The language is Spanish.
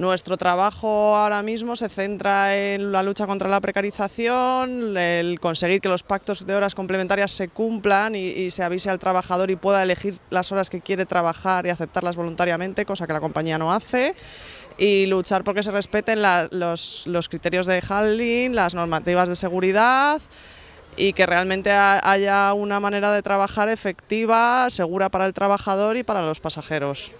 Nuestro trabajo ahora mismo se centra en la lucha contra la precarización, el conseguir que los pactos de horas complementarias se cumplan y, se avise al trabajador y pueda elegir las horas que quiere trabajar y aceptarlas voluntariamente, cosa que la compañía no hace y luchar porque se respeten los, los, criterios de handling, las normativas de seguridad y que realmente haya una manera de trabajar efectiva, segura para el trabajador y para los pasajeros.